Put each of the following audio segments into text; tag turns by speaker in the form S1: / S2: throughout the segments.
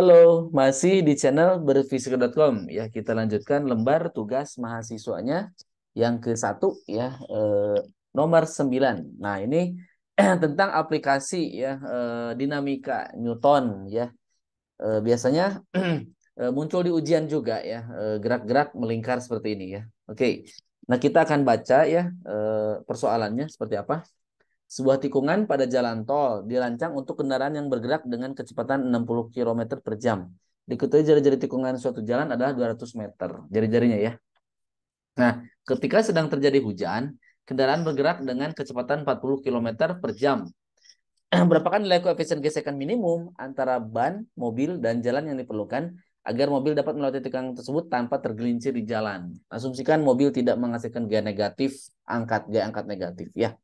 S1: Halo, masih di channel berfisika.com ya. Kita lanjutkan lembar tugas mahasiswanya yang ke satu ya eh, nomor 9. Nah ini tentang aplikasi ya eh, dinamika Newton ya. Eh, biasanya eh, muncul di ujian juga ya eh, gerak-gerak melingkar seperti ini ya. Oke, nah kita akan baca ya eh, persoalannya seperti apa. Sebuah tikungan pada jalan tol dirancang untuk kendaraan yang bergerak dengan kecepatan 60 km per jam. Diketahui jari-jari tikungan suatu jalan adalah 200 meter, jari-jarinya ya. Nah, ketika sedang terjadi hujan, kendaraan bergerak dengan kecepatan 40 km per jam. Berapakah nilai koefisien gesekan minimum antara ban, mobil, dan jalan yang diperlukan agar mobil dapat melewati tikungan tersebut tanpa tergelincir di jalan? Asumsikan mobil tidak menghasilkan gaya negatif, angkat gaya angkat negatif ya.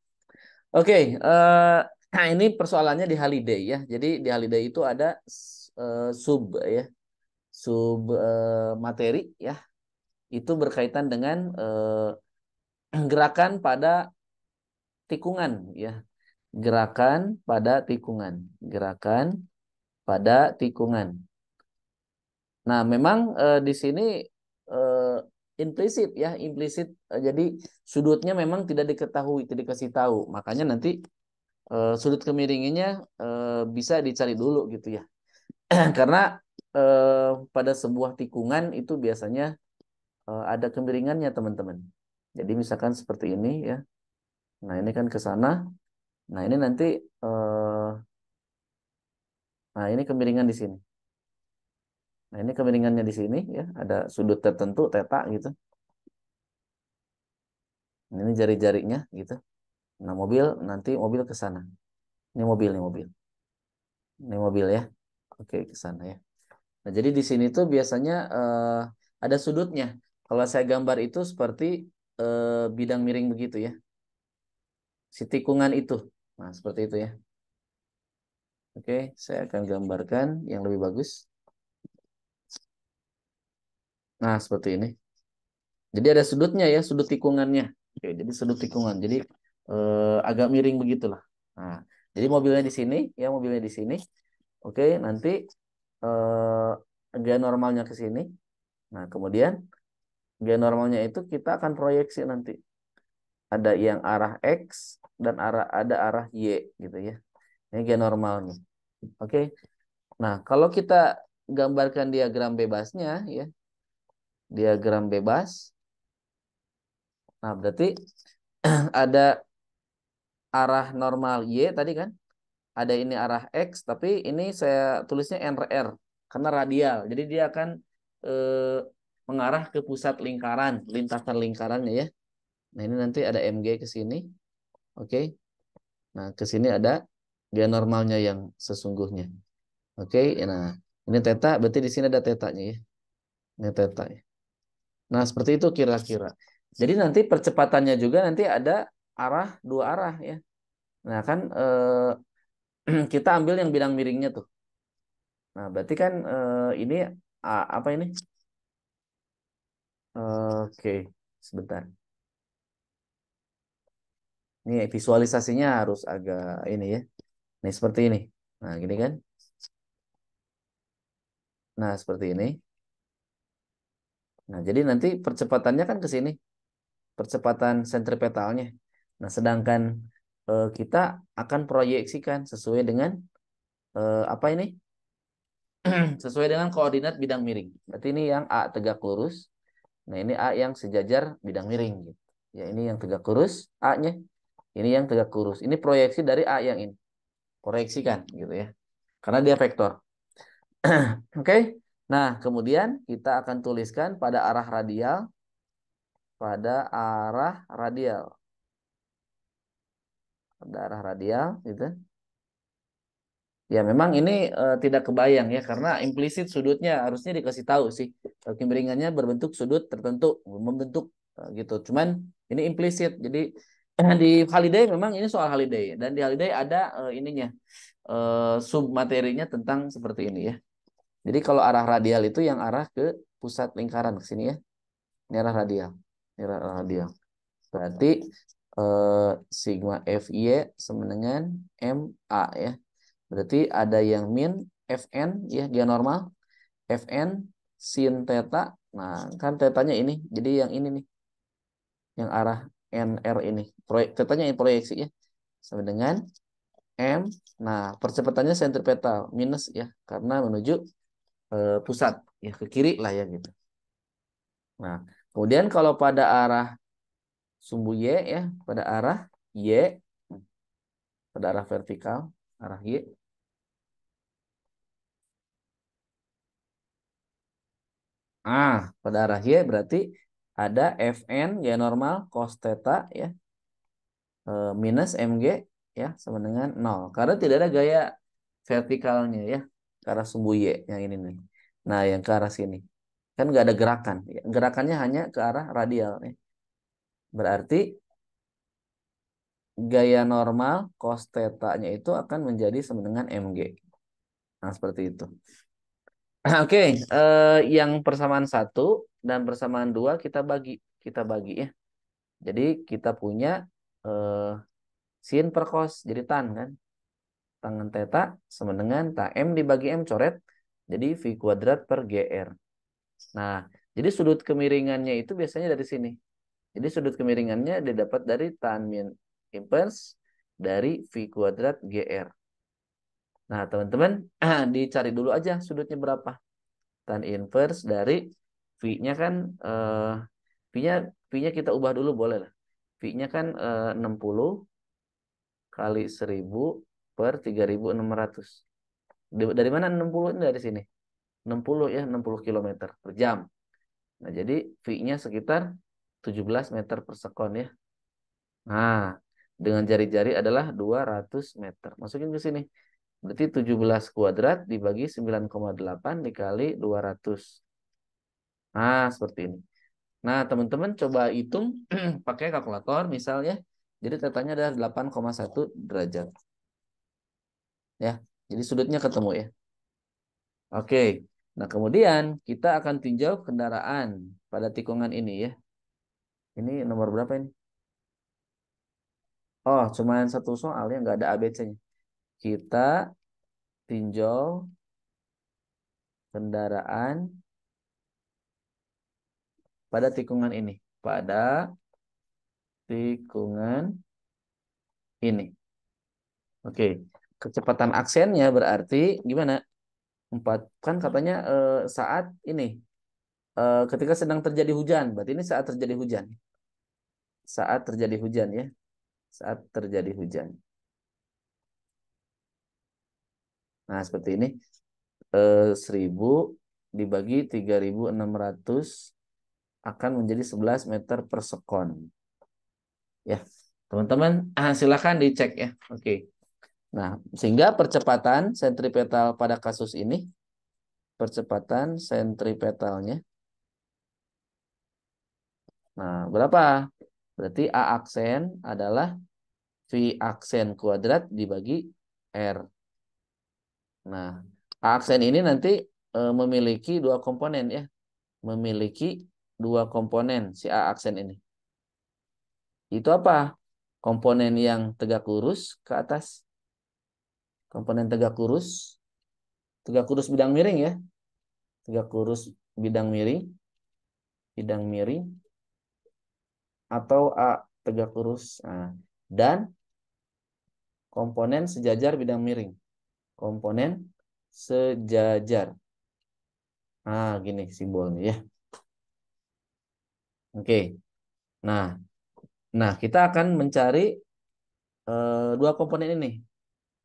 S1: Oke, okay, uh, eh, nah ini persoalannya di Holiday ya. Jadi di Holiday itu ada uh, sub ya, sub uh, materi ya. Itu berkaitan dengan uh, gerakan pada tikungan ya. Gerakan pada tikungan, gerakan pada tikungan. Nah, memang uh, di sini implisit ya implisit eh, jadi sudutnya memang tidak diketahui tidak dikasih tahu makanya nanti uh, sudut kemiringannya uh, eh, bisa dicari dulu gitu ya karena uh, pada sebuah tikungan itu biasanya uh, ada kemiringannya teman-teman jadi misalkan seperti ini ya nah ini kan ke sana nah ini nanti uh, nah ini kemiringan di sini Nah, ini kemiringannya di sini ya, ada sudut tertentu teta gitu. Nah, ini jari-jarinya gitu. Nah, mobil nanti mobil ke sana. Ini mobil, ini mobil. Ini mobil ya. Oke, ke sana ya. Nah, jadi di sini tuh biasanya eh, ada sudutnya. Kalau saya gambar itu seperti eh, bidang miring begitu ya. Si tikungan itu. Nah, seperti itu ya. Oke, saya akan gambarkan yang lebih bagus. Nah, seperti ini. Jadi ada sudutnya ya, sudut tikungannya. Oke, jadi sudut tikungan. Jadi eh, agak miring begitulah. Nah, jadi mobilnya di sini, ya mobilnya di sini. Oke, nanti eh, gaya normalnya ke sini. Nah, kemudian gaya normalnya itu kita akan proyeksi nanti. Ada yang arah X dan arah ada arah Y gitu ya. Ini gaya normalnya. Oke. Nah, kalau kita gambarkan diagram bebasnya ya diagram bebas. Nah, berarti ada arah normal Y tadi kan? Ada ini arah X, tapi ini saya tulisnya NR karena radial. Jadi dia akan e, mengarah ke pusat lingkaran, lintasan lingkarannya ya. Nah, ini nanti ada MG ke sini. Oke. Nah, ke sini ada dia normalnya yang sesungguhnya. Oke, nah ini teta berarti di sini ada tetanya ya. Ini teta ya. Nah, seperti itu kira-kira. Jadi nanti percepatannya juga nanti ada arah dua arah ya. Nah, kan eh, kita ambil yang bidang miringnya tuh. Nah, berarti kan eh, ini apa ini? Oke, sebentar. Ini visualisasinya harus agak ini ya. Nih seperti ini. Nah, gini kan. Nah, seperti ini. Nah, jadi nanti percepatannya kan ke sini. Percepatan sentripetalnya. Nah, sedangkan eh, kita akan proyeksikan sesuai dengan eh, apa ini? sesuai dengan koordinat bidang miring. Berarti ini yang A tegak lurus. Nah, ini A yang sejajar bidang miring gitu. Ya, ini yang tegak lurus A-nya. Ini yang tegak lurus. Ini proyeksi dari A yang ini. Proyeksikan gitu ya. Karena dia vektor. Oke. Okay? Nah, kemudian kita akan tuliskan pada arah radial. Pada arah radial. Pada arah radial, gitu. Ya, memang ini e, tidak kebayang ya, karena implisit sudutnya harusnya dikasih tahu sih. Kimberingannya berbentuk sudut tertentu, membentuk e, gitu. Cuman ini implisit, jadi di Holiday memang ini soal Holiday. Dan di Holiday ada e, ininya, e, sub materinya tentang seperti ini ya. Jadi kalau arah radial itu yang arah ke pusat lingkaran ke sini ya. Ini arah radial. Ini arah radial. Berarti eh, sigma FY sama dengan MA ya. Berarti ada yang min FN ya dia normal. FN sin theta. Nah, kan tetanya ini. Jadi yang ini nih. Yang arah NR ini. Proyek tetanya ini proyeksi ya. Sama dengan M. Nah, percepatannya sentripetal minus ya karena menuju eh, pusat ya ke kiri lah ya gitu. Nah, kemudian kalau pada arah sumbu Y ya, pada arah Y pada arah vertikal, arah Y Ah, pada arah Y berarti ada Fn ya normal cos theta ya eh, minus mg ya sama dengan 0 karena tidak ada gaya vertikalnya ya ke arah sumbu Y yang ini nih. Nah, yang ke arah sini. Kan nggak ada gerakan. Gerakannya hanya ke arah radial. Nih. Berarti gaya normal cos tetanya itu akan menjadi sama dengan mg. Nah, seperti itu. Oke, okay, eh, yang persamaan satu dan persamaan dua kita bagi, kita bagi ya. Jadi kita punya eh, sin per cos jadi tan kan tangan teta sama dengan tak M dibagi M coret jadi V kuadrat per GR. Nah, jadi sudut kemiringannya itu biasanya dari sini. Jadi sudut kemiringannya didapat dari tan min inverse dari V kuadrat GR. Nah, teman-teman, dicari dulu aja sudutnya berapa. Tan inverse dari V-nya kan, eh, V-nya V-nya kita ubah dulu boleh lah. V-nya kan eh, 60 kali 1000 per 3600. Dari mana 60 ini dari sini? 60 ya, 60 km per jam. Nah, jadi V-nya sekitar 17 meter per sekon ya. Nah, dengan jari-jari adalah 200 meter. Masukin ke sini. Berarti 17 kuadrat dibagi 9,8 dikali 200. Nah, seperti ini. Nah, teman-teman coba hitung pakai kalkulator misalnya. Jadi tetanya adalah 8,1 derajat ya. Jadi sudutnya ketemu ya. Oke. Nah, kemudian kita akan tinjau kendaraan pada tikungan ini ya. Ini nomor berapa ini? Oh, cuman satu soal soalnya nggak ada ABC-nya. Kita tinjau kendaraan pada tikungan ini. Pada tikungan ini. Oke. Okay kecepatan aksennya berarti gimana? Empat kan katanya uh, saat ini uh, ketika sedang terjadi hujan, berarti ini saat terjadi hujan. Saat terjadi hujan ya. Saat terjadi hujan. Nah, seperti ini. Eh, 1000 dibagi 3600 akan menjadi 11 meter per sekon. Ya, teman-teman, ah, silahkan dicek ya. Oke. Okay. Nah, sehingga percepatan sentripetal pada kasus ini, percepatan sentripetalnya, nah berapa? Berarti A aksen adalah V aksen kuadrat dibagi R. Nah, A aksen ini nanti e, memiliki dua komponen ya. Memiliki dua komponen si A aksen ini. Itu apa? Komponen yang tegak lurus ke atas komponen tegak lurus. Tegak lurus bidang miring ya. Tegak lurus bidang miring. Bidang miring. Atau A tegak lurus. Nah, dan komponen sejajar bidang miring. Komponen sejajar. Nah, gini simbolnya ya. Oke. Nah, nah kita akan mencari eh, dua komponen ini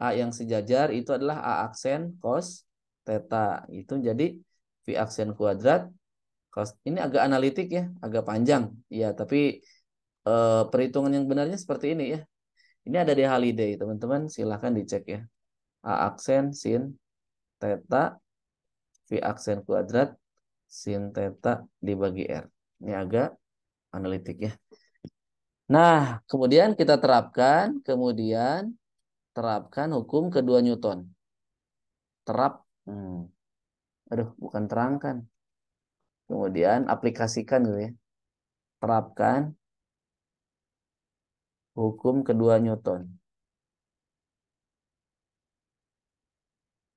S1: A yang sejajar itu adalah A aksen cos theta. Itu jadi V aksen kuadrat cos. Ini agak analitik ya, agak panjang. Ya, tapi e, perhitungan yang benarnya seperti ini ya. Ini ada di Holiday, teman-teman. Silahkan dicek ya. A aksen sin theta V aksen kuadrat sin theta dibagi R. Ini agak analitik ya. Nah, kemudian kita terapkan, kemudian terapkan hukum kedua Newton. Terap, hmm. aduh bukan terangkan. Kemudian aplikasikan gitu ya. Terapkan hukum kedua Newton.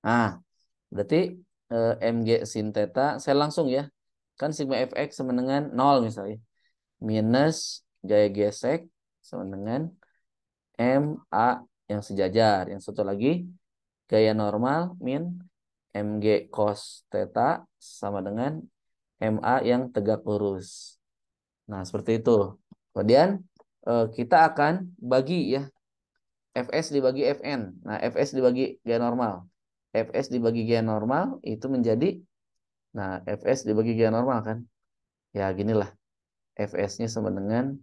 S1: ah berarti e, eh, MG sin theta, saya langsung ya. Kan sigma fx sama dengan 0 misalnya. Minus gaya gesek sama dengan M yang sejajar. Yang satu lagi gaya normal min mg cos theta sama dengan ma yang tegak lurus. Nah, seperti itu. Kemudian eh, kita akan bagi ya fs dibagi fn. Nah, fs dibagi gaya normal. fs dibagi gaya normal itu menjadi nah, fs dibagi gaya normal kan. Ya, ginilah. fs-nya sama dengan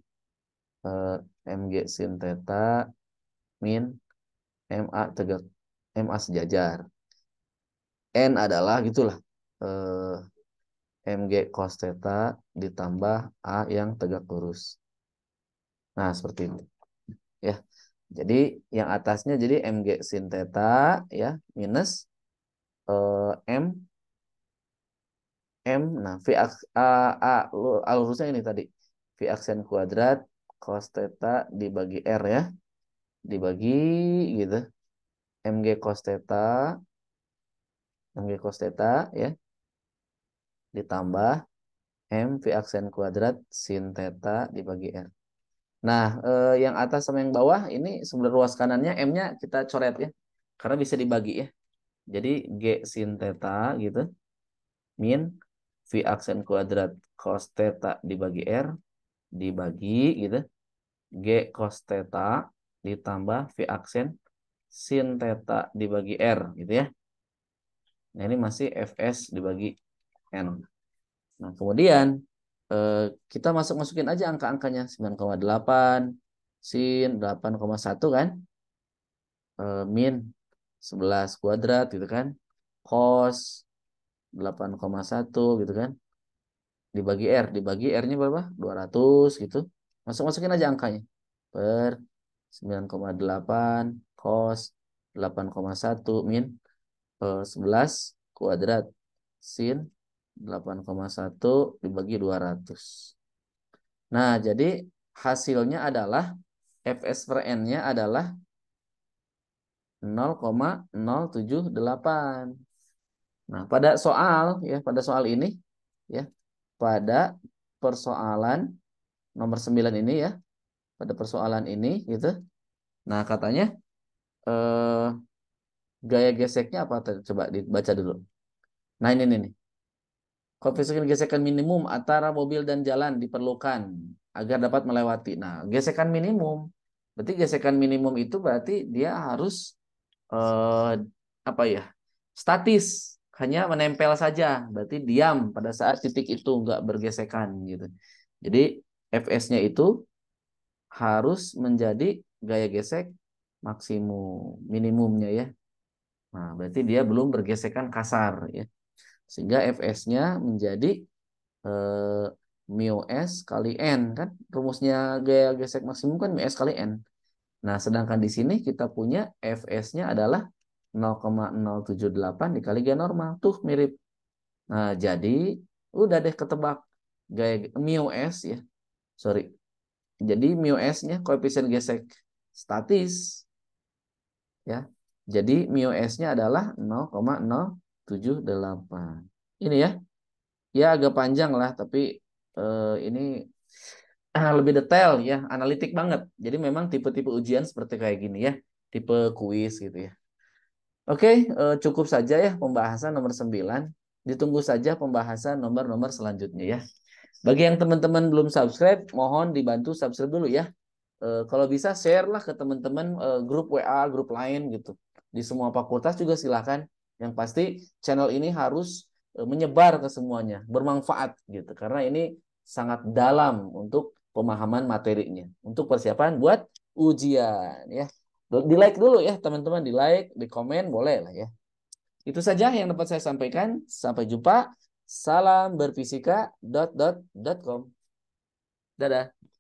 S1: eh, mg sin theta min MA tegak MA sejajar. N adalah gitulah eh, MG cos theta ditambah A yang tegak lurus. Nah, seperti itu. Ya. Jadi yang atasnya jadi MG sin theta ya minus eh, M M nah V A, A, A lurusnya ini tadi. V aksen kuadrat cos theta dibagi R ya dibagi gitu mg cos theta mg cos theta ya ditambah m v aksen kuadrat sin theta dibagi r nah eh, yang atas sama yang bawah ini sebelah ruas kanannya m-nya kita coret ya karena bisa dibagi ya jadi g sin theta gitu min v aksen kuadrat cos theta dibagi r dibagi gitu g cos theta ditambah V aksen sin theta dibagi R gitu ya. Nah, ini masih FS dibagi N. Nah, kemudian eh, kita masuk-masukin aja angka-angkanya 9,8 sin 8,1 kan? Eh, min 11 kuadrat gitu kan. Cos 8,1 gitu kan. Dibagi R, dibagi R-nya berapa? 200 gitu. Masuk-masukin aja angkanya. Per 9,8 cos 8,1 min eh, 11 kuadrat sin 8,1 dibagi 200. Nah, jadi hasilnya adalah Fs per N-nya adalah 0,078. Nah, pada soal ya, pada soal ini ya, pada persoalan nomor 9 ini ya, pada persoalan ini gitu. Nah, katanya eh gaya geseknya apa coba dibaca dulu. Nah, ini nih Koefisien gesekan minimum antara mobil dan jalan diperlukan agar dapat melewati. Nah, gesekan minimum berarti gesekan minimum itu berarti dia harus eh, apa ya? statis, hanya menempel saja. Berarti diam pada saat titik itu enggak bergesekan gitu. Jadi FS-nya itu harus menjadi gaya gesek maksimum minimumnya ya. Nah, berarti dia belum bergesekan kasar ya. Sehingga Fs-nya menjadi eh, mu s kali n kan rumusnya gaya gesek maksimum kan mu s kali n. Nah, sedangkan di sini kita punya Fs-nya adalah 0,078 dikali gaya normal. Tuh mirip. Nah, jadi udah deh ketebak gaya mu s ya. Sorry, jadi mu S-nya koefisien gesek statis. Ya. Jadi mu S-nya adalah 0,078. Ini ya. Ya agak panjang lah tapi eh, ini eh, lebih detail ya, analitik banget. Jadi memang tipe-tipe ujian seperti kayak gini ya, tipe kuis gitu ya. Oke, eh, cukup saja ya pembahasan nomor 9. Ditunggu saja pembahasan nomor-nomor selanjutnya ya. Bagi yang teman-teman belum subscribe, mohon dibantu subscribe dulu ya. E, kalau bisa share lah ke teman-teman e, grup WA, grup lain gitu. Di semua fakultas juga silahkan. Yang pasti channel ini harus e, menyebar ke semuanya, bermanfaat gitu. Karena ini sangat dalam untuk pemahaman materinya. Untuk persiapan buat ujian ya. Di like dulu ya teman-teman, di like, di komen boleh lah ya. Itu saja yang dapat saya sampaikan. Sampai jumpa salam berfisika dot dot dot com. Dadah.